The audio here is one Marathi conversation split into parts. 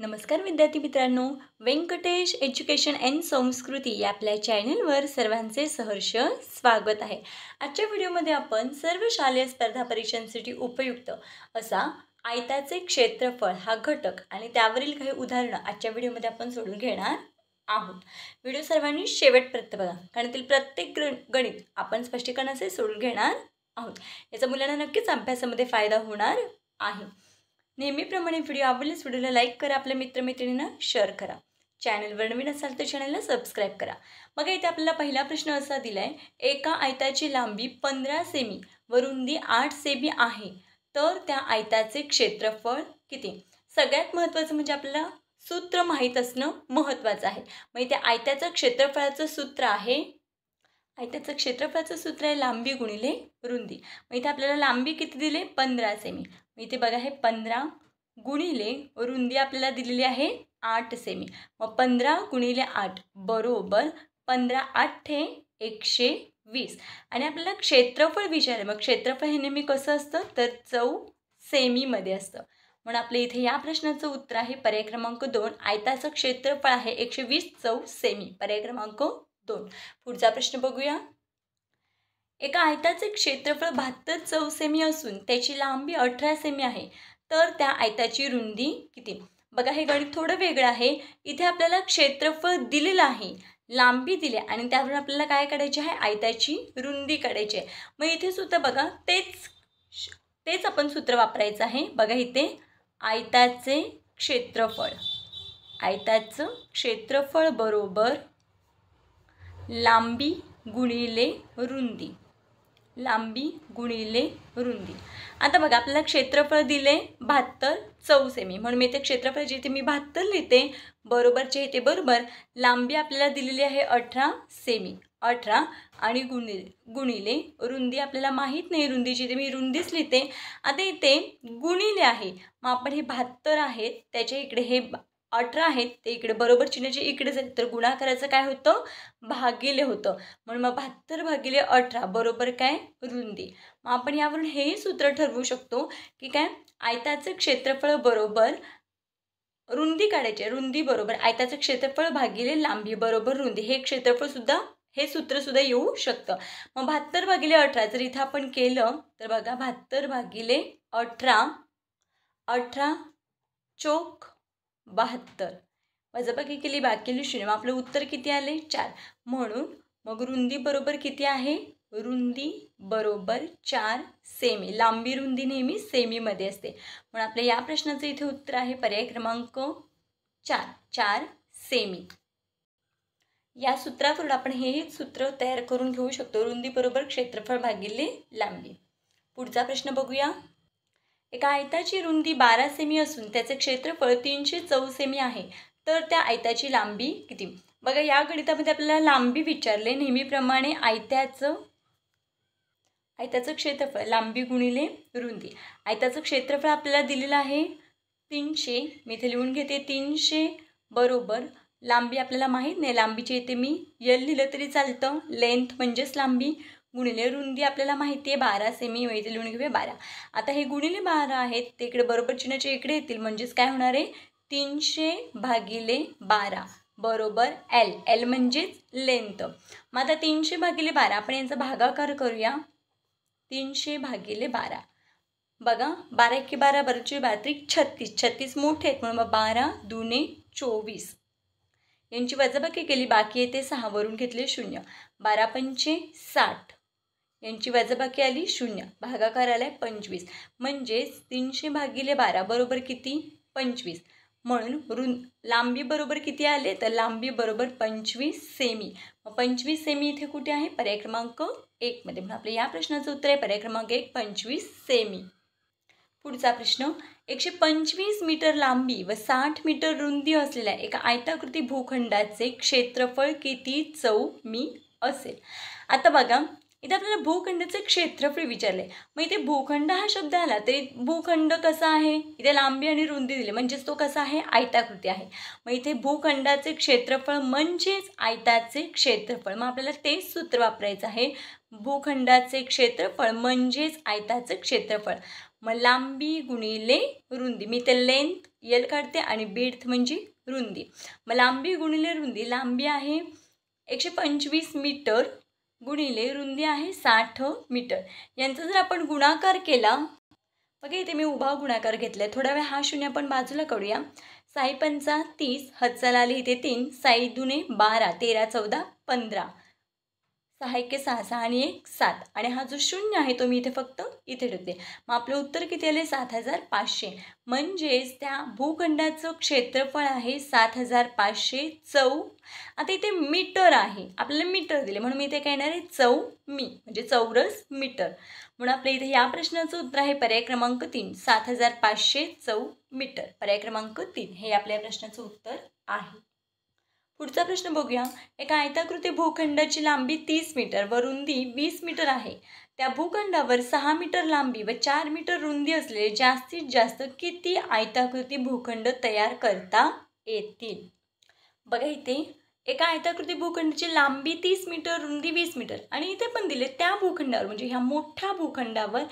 नमस्कार विद्यार्थी मित्रांनो व्यंकटेश एज्युकेशन अँड संस्कृती या आपल्या चॅनलवर सर्वांचे सहर्ष स्वागत आहे आजच्या व्हिडिओमध्ये आपण सर्व शालेय स्पर्धा परीक्षांसाठी उपयुक्त असा आयताचे क्षेत्रफळ हा घटक आणि त्यावरील काही उदाहरणं आजच्या व्हिडिओमध्ये आपण सोडून घेणार आहोत व्हिडिओ सर्वांनी शेवटपर्यंत बघा कारण त्यातील प्रत्येक गणित आपण स्पष्टीकरणाचे सोडून घेणार आहोत याचा मुलांना नक्कीच अभ्यासामध्ये फायदा होणार आहे नेहमीप्रमाणे व्हिडिओ आवडल्यास व्हिडिओला लाईक करा आपल्या मित्रमैत्रिणींना शेअर करा चॅनलवर नवीन असाल तर चॅनलला सबस्क्राईब करा मग इथे आपल्याला पहिला प्रश्न असा दिला आहे एका आयताची लांबी पंधरा सेमी व रुंदी आठ सेमी आहे तर त्या आयताचे क्षेत्रफळ किती सगळ्यात महत्त्वाचं म्हणजे आपल्याला सूत्र माहीत असणं महत्त्वाचं आहे मग त्या आयत्याचं क्षेत्रफळाचं सूत्र आहे आयत्याचं क्षेत्रफळाचं सूत्र आहे लांबी गुणिले रुंदी मग इथे आपल्याला लांबी किती दिले पंधरा सेमी मी इथे बघा आहे पंधरा गुणिले रुंदी आपल्याला दिलेली आहे आठ सेमी मग पंधरा गुणिले आठ बरोबर पंधरा आठे एकशे वीस आणि आपल्याला क्षेत्रफळ विचारलं मग क्षेत्रफळ हे नेहमी कसं असतं तर चौ सेमीमध्ये असतं म्हणून आपल्या इथे या प्रश्नाचं उत्तर आहे पर्याय क्रमांक दोन आयताचं क्षेत्रफळ आहे एकशे वीस चौ सेमी पर्याय क्रमांक दोन पुढचा प्रश्न बघूया एका आयताचे क्षेत्रफळ बहात्तर चौ सेमी असून त्याची लांबी अठरा सेमी आहे तर त्या आयताची रुंदी किती बघा हे गणित थोडं वेगळं आहे इथे आपल्याला क्षेत्रफळ दिलेलं आहे लांबी दिली आणि त्यावर आपल्याला काय काढायचे आहे आयताची रुंदी काढायची आहे मग इथे सुद्धा बघा तेच तेच आपण सूत्र वापरायचं आहे बघा इथे आयताचे क्षेत्रफळ आयताचं क्षेत्रफळ बरोबर लांबी गुणिले रुंदी लांबी गुणिले रुंदी आता बघा आपल्याला क्षेत्रफळ दिले बहात्तर चौ सेमी म्हणून मी ते क्षेत्रफळ जिथे मी बहात्तर लिहिते बरोबरचे येते बरोबर लांबी आपल्याला दिलेली आहे अठरा सेमी अठरा आणि गुणिले गुणिले रुंदी आपल्याला माहीत नाही रुंदी जिथे मी रुंदीच लिहिते आता इथे गुणिले आहे मग आपण हे बहात्तर आहेत त्याच्या इकडे हे अठरा आहेत ते इकडे बरोबर चिन्ह इकडे जाते तर करायचं काय होतं भागिले होतं म्हणून मग बहात्तर भागिले अठरा बरोबर काय रुंदी मग आपण यावरून हेही सूत्र ठरवू शकतो की काय आयताचं क्षेत्रफळ बरोबर रुंदी काढायची रुंदी बरोबर आयताचं क्षेत्रफळ भागिले लांबी बरोबर रुंदी हे क्षेत्रफळ सुद्धा हे सूत्रसुद्धा येऊ शकतं मग बहात्तर भागिले अठरा जर इथं आपण केलं तर बघा बहात्तर भागिले अठरा अठरा चोख बहात्तर वजाबाकी केली बाकी केली शून्य आपलं उत्तर किती आले चार म्हणून मग रुंदी बरोबर किती आहे रुंदी बरोबर चार सेमी लांबी रुंदी नेहमी सेमीमध्ये असते म्हणून आपल्या या प्रश्नाचं इथे उत्तर आहे पर्याय क्रमांक चार चार सेमी या सूत्रावरून आपण हे सूत्र तयार करून घेऊ शकतो रुंदी बरोबर क्षेत्रफळ भागिले लांबी पुढचा प्रश्न बघूया एका आयताची रुंदी बारा सेमी असून त्याचे क्षेत्रफळ तीनशे चौ सेमी आहे तर त्या आयताची लांबी किती बघा या गणितामध्ये आपल्याला लांबी विचारले नेहमीप्रमाणे आयत्याचं आयताचं क्षेत्रफळ लांबी गुणिले रुंदी आयताचं क्षेत्रफळ आपल्याला दिलेलं आहे तीनशे मी इथे लिहून घेते तीनशे बरोबर लांबी आपल्याला माहीत नाही लांबीची इथे मी यल लिहिलं तरी चालतं लेंथ म्हणजेच लांबी गुणिले रुंदी आपल्याला माहिती आहे बारा सेमी मिळतील लिहून घेऊया बारा आता हे गुणिले बारा आहेत ते इकडे बरोबर चिन्हाचे इकडे येतील म्हणजेच काय होणार आहे तीनशे भागिले बारा बरोबर एल एल म्हणजेच लेंथ मग आता तीनशे भागिले बारा आपण यांचा भागाकार करूया तीनशे भागिले बारा बघा बारा एके बारा बारा बात्रिक छत्तीस छत्तीस मोठे आहेत म्हणून मग बारा दुने चोवीस यांची वजाबाकी केली बाकी येते सहावरून घेतले शून्य बारा पंचे साठ यांची वजाबाकी आली शून्य भागाकार आलाय पंचवीस म्हणजेच तीनशे भागिले बारा बरोबर किती पंचवीस म्हणून रुंद लांबी बरोबर किती आले तर लांबी बरोबर पंचवीस सेमी मग पंचवीस सेमी इथे कुठे आहे पर्याय क्रमांक एकमध्ये म्हणून आपल्या या प्रश्नाचं उत्तर आहे पर्याय क्रमांक एक पंचवीस सेमी पुढचा प्रश्न एकशे पंचवीस मीटर लांबी व साठ मीटर रुंदी असलेल्या एका आयताकृती भूखंडाचे क्षेत्रफळ किती चौ मी असेल आता बघा इथे आपल्याला भूखंडाचं क्षेत्रफळ विचारले मग इथे भूखंड हा शब्द आला तरी भूखंड कसा आहे इथे लांबी आणि रुंदी दिली म्हणजेच तो कसा आहे आयताकृती आहे मग इथे भूखंडाचे क्षेत्रफळ म्हणजेच आयताचे क्षेत्रफळ मग आपल्याला तेच सूत्र वापरायचं आहे भूखंडाचे क्षेत्रफळ म्हणजेच आयताचं क्षेत्रफळ मग लांबी गुणिले रुंदी मी ते लेंथ येल काढते आणि बीर्थ म्हणजे रुंदी मग लांबी गुणिले रुंदी लांबी आहे एकशे पंचवीस मीटर गुणिले रुंदी आहे साठ मीटर यांचा जर आपण गुणाकार केला बघा इथे मी उभा गुणाकार घेतला थोडा वेळ हा शून्य आपण बाजूला करूया साई पंचा तीस हचालाली आले इथे तीन साई दुने बारा तेरा चौदा पंधरा सहा एक सहा सहा आणि एक सात आणि हा जो शून्य आहे तो मी इथे फक्त इथे ठेवते मग आपलं उत्तर किती आले सात हजार पाचशे म्हणजेच त्या भूखंडाचं क्षेत्रफळ आहे सात हजार पाचशे चौ आता इथे मीटर आहे आपल्याला मीटर दिले म्हणून मी इथे काय येणार आहे चौ मी म्हणजे चौरस मीटर म्हणून आपल्या इथे या प्रश्नाचं उत्तर आहे पर्याय क्रमांक तीन सात हजार पाचशे चौ मीटर पर्याय क्रमांक तीन हे आपल्या प्रश्नाचं उत्तर आहे पुढचा प्रश्न बघूया एका आयताकृती भूखंडाची लांबी तीस मीटर व रुंदी वीस मीटर आहे त्या भूखंडावर सहा मीटर लांबी व चार मीटर रुंदी असलेले जास्तीत जास्त किती आयताकृती भूखंड तयार करता येतील बघा इथे एका आयताकृती भूखंडाची लांबी तीस मीटर रुंदी वीस मीटर आणि इथे पण दिले त्या भूखंडावर म्हणजे ह्या मोठ्या भूखंडावर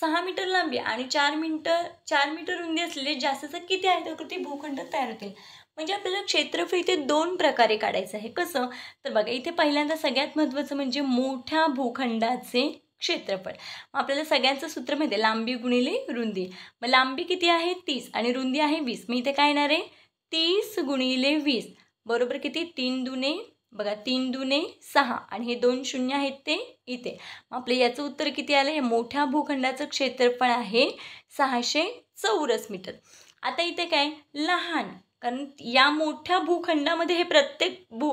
सहा मीटर लांबी आणि चार मीटर चार मीटर रुंदी असलेले जास्तीचं किती आयताकृती भूखंड तयार होतील म्हणजे आपल्याला क्षेत्रफळ इथे दोन प्रकारे काढायचं आहे कसं तर बघा इथे पहिल्यांदा सगळ्यात महत्त्वाचं म्हणजे मोठ्या भूखंडाचे क्षेत्रफळ मग आपल्याला सगळ्यांचं सूत्र माहिती आहे लांबी गुणिले रुंदी मग लांबी किती आहे तीस आणि रुंदी आहे वीस मग इथे काय येणार आहे तीस गुणिले वीस बरोबर किती तीन दुने बघा तीन दुने सहा आणि हे दोन शून्य आहेत ते इथे आपलं याचं उत्तर किती आलं हे मोठ्या भूखंडाचं क्षेत्रफळ आहे सहाशे चौरस मीटर आता इथे काय लहान कारण या मोठ्या भूखंडामध्ये हे प्रत्येक भू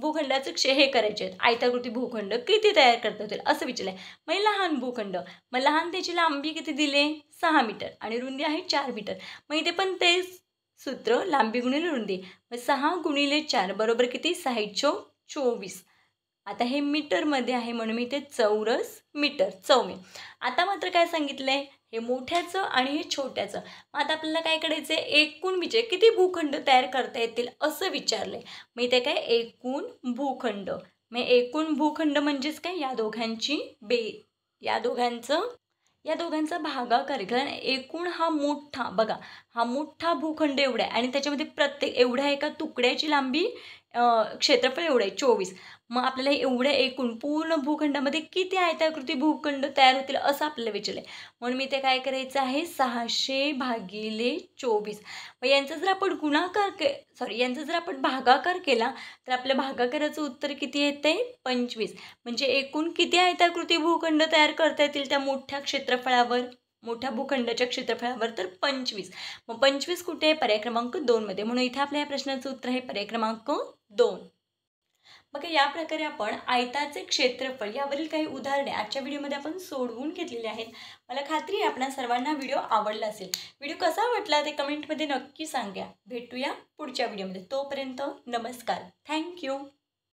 भूखंडाचं क्षे हे करायचे आहेत आयताकृती भूखंड किती तयार करता येतील असं विचारलं आहे मग लहान भूखंड मग लहान त्याची लांबी किती दिले सहा मीटर आणि रुंदी आहे चार मीटर मग इथे पण तेच सूत्र लांबी गुणिले रुंदी मग सहा गुणिले चार बरोबर किती साहित्य चोवीस आता हे मीटरमध्ये आहे म्हणून मी ते चौरस मीटर चौमे आता मात्र काय सांगितलं आहे हे मोठ्याचं आणि हे छोट्याचं मग आता आपल्याला काय करायचं आहे एकूण विजय किती भूखंड तयार करता येतील असं विचारलं आहे मग इथे काय एकूण भूखंड मग एकूण भूखंड म्हणजेच काय या दोघांची बे या दोघांचं या दोघांचा भागाकार कारण एकूण हा मोठा बघा हा मोठा भूखंड एवढा आहे आणि त्याच्यामध्ये प्रत्येक एवढ्या एका तुकड्याची लांबी क्षेत्रफळ एवढं आहे चोवीस मग आपल्याला एवढ्या एकूण पूर्ण भूखंडामध्ये किती आयताकृती भूखंड तयार होतील असं आपल्याला विचारलं आहे म्हणून मी ते काय करायचं आहे सहाशे भागिले चोवीस मग यांचा जर आपण गुणाकार के सॉरी यांचा जर आपण भागाकार केला तर आपल्या भागाकाराचं उत्तर किती येते पंचवीस म्हणजे एकूण किती आयताकृती भूखंड तयार करता येतील त्या मोठ्या क्षेत्रफळावर मोठ्या भूखंडाच्या क्षेत्रफळावर तर पंचवीस मग पंचवीस कुठे आहे पर्याय क्रमांक दोनमध्ये म्हणून इथे आपल्या या प्रश्नाचं उत्तर आहे पर्याय क्रमांक दोन मग या प्रकारे आपण आयताचे क्षेत्रफळ यावरील काही उदाहरणे आजच्या व्हिडिओमध्ये आपण सोडवून घेतलेली आहेत मला खात्री आहे आपल्या सर्वांना व्हिडिओ आवडला असेल व्हिडिओ कसा वाटला ते कमेंटमध्ये नक्की सांगा भेटूया पुढच्या व्हिडिओमध्ये तोपर्यंत नमस्कार थँक्यू